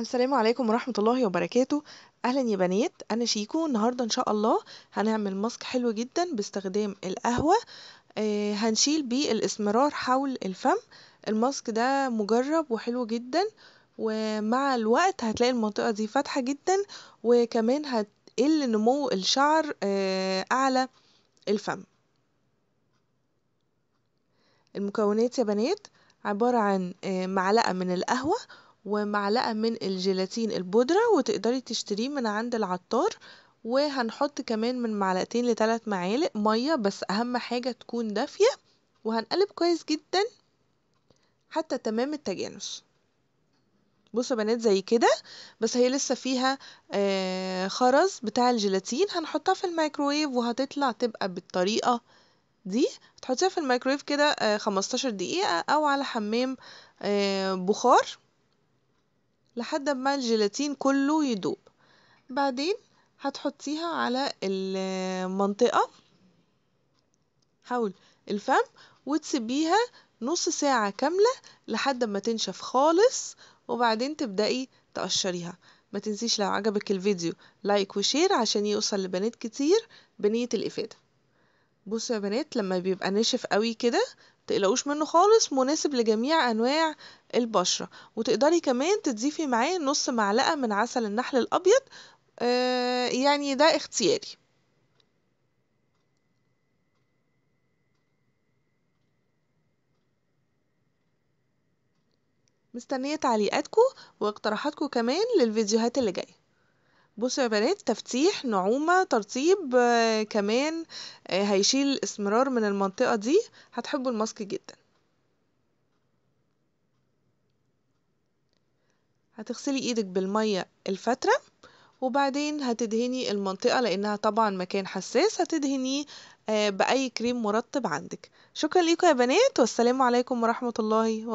السلام عليكم ورحمة الله وبركاته أهلا يا بنات أنا شيكو النهاردة إن شاء الله هنعمل ماسك حلو جدا باستخدام القهوة آه، هنشيل بيه الإسمرار حول الفم الماسك ده مجرب وحلو جدا ومع الوقت هتلاقي المنطقة دي فاتحة جدا وكمان هتقل نمو الشعر آه، أعلى الفم المكونات يا بنات عبارة عن آه، معلقة من القهوة ومعلقة من الجيلاتين البودرة وتقدري تشتريه من عند العطار وهنحط كمان من معلقتين لتلات معالق مية بس أهم حاجة تكون دافية وهنقلب كويس جدا حتى تمام التجانس بصوا يا بنات زي كده بس هي لسه فيها آه، خرز بتاع الجيلاتين هنحطها في الميكرويف وهتطلع تبقى بالطريقة دي تحطيها في الميكرويف كده 15 آه، دقيقة أو على حمام آه، بخار لحد ما الجيلاتين كله يدوب بعدين هتحطيها على المنطقة حول الفم وتسيبيها نص ساعة كاملة لحد ما تنشف خالص وبعدين تبدأي تقشريها ما تنسيش لو عجبك الفيديو لايك وشير عشان يوصل لبنات كتير بنية الإفادة بصوا يا بنات لما بيبقى ناشف قوي كده تقلقوش منه خالص مناسب لجميع انواع البشرة وتقدري كمان تضيفي معاه نص معلقة من عسل النحل الابيض آه، يعني ده اختياري مستنية تعليقاتكم واقتراحاتكم كمان للفيديوهات اللي جاية بصوا يا بنات تفتيح نعومة ترطيب آه، كمان آه، هيشيل الاسمرار من المنطقة دي هتحبوا الماسك جدا هتغسلي ايدك بالمية الفترة وبعدين هتدهني المنطقة لأنها طبعا مكان حساس هتدهنيه آه، بأي كريم مرطب عندك شكرا لكم يا بنات والسلام عليكم ورحمة الله وبركاته